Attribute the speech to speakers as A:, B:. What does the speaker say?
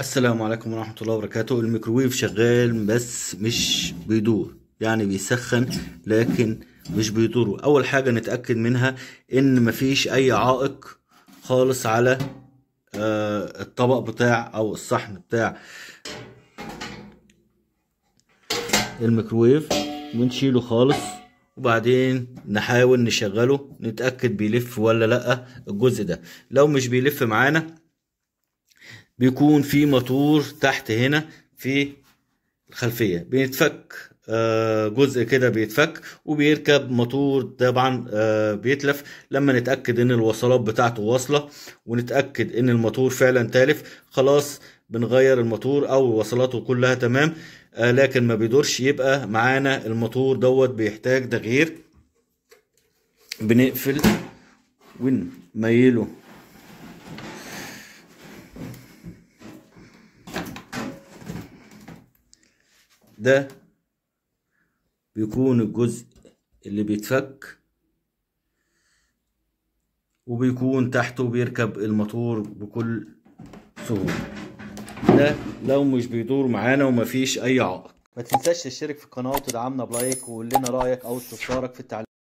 A: السلام عليكم ورحمة الله وبركاته الميكروويف شغال بس مش بيدور يعني بيسخن لكن مش بيدور أول حاجة نتأكد منها إن مفيش أي عائق خالص على آه، الطبق بتاع أو الصحن بتاع الميكروويف ونشيله خالص وبعدين نحاول نشغله نتأكد بيلف ولا لأ الجزء ده لو مش بيلف معانا بيكون في موتور تحت هنا في الخلفيه بيتفك آه، جزء كده بيتفك وبيركب موتور طبعا آه، بيتلف لما نتاكد ان الوصلات بتاعته واصله ونتاكد ان الموتور فعلا تالف خلاص بنغير الموتور او وصلاته كلها تمام آه، لكن ما بيدورش يبقى معانا الموتور دوت بيحتاج تغيير بنقفل ونميله ده بيكون الجزء اللي بيتفك وبيكون تحته بيركب الموتور بكل سهولة ده لو مش بيدور معانا ومفيش اي عائق ما تنساش تشترك في القناه وتدعمنا بلايك وقول لنا رايك او استفسارك في التعليق